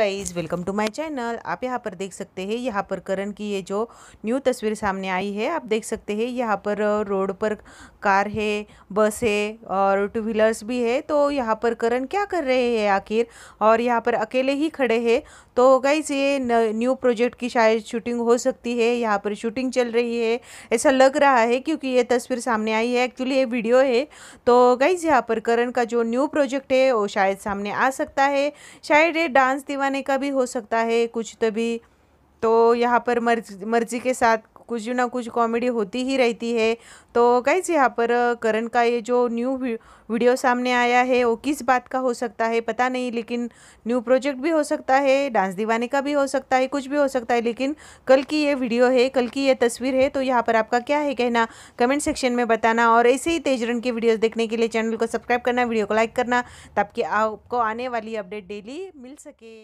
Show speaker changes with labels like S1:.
S1: guys welcome to my channel आप यहाँ पर देख सकते हैं यहाँ पर करण की ये जो न्यू तस्वीर सामने आई है आप देख सकते हैं यहाँ पर रोड पर कार है बस है और टू व्हीलर्स भी है तो यहाँ पर करण क्या कर रहे हैं आखिर और यहाँ पर अकेले ही खड़े हैं तो गाइज़ ये न्यू प्रोजेक्ट की शायद शूटिंग हो सकती है यहाँ पर शूटिंग चल रही है ऐसा लग रहा है क्योंकि ये तस्वीर सामने आई है एक्चुअली ये वीडियो है तो गाइज़ यहाँ पर करण का जो न्यू प्रोजेक्ट है वो शायद सामने आ सकता है शायद ये डांस दीवान लगाने का भी हो सकता है कुछ तभी तो, तो यहाँ पर मर्जी मर्जी के साथ कुछ ना कुछ कॉमेडी होती ही रहती है तो गाइज यहाँ पर करण का ये जो न्यू वीडियो सामने आया है वो किस बात का हो सकता है पता नहीं लेकिन न्यू प्रोजेक्ट भी हो सकता है डांस दीवाने का भी हो सकता है कुछ भी हो सकता है लेकिन कल की ये वीडियो है कल की ये तस्वीर है तो यहाँ पर आपका क्या है कहना कमेंट सेक्शन में बताना और ऐसे ही तेजरन की वीडियोज़ देखने के लिए चैनल को सब्सक्राइब करना वीडियो को लाइक करना ताकि आपको आने वाली अपडेट डेली मिल सके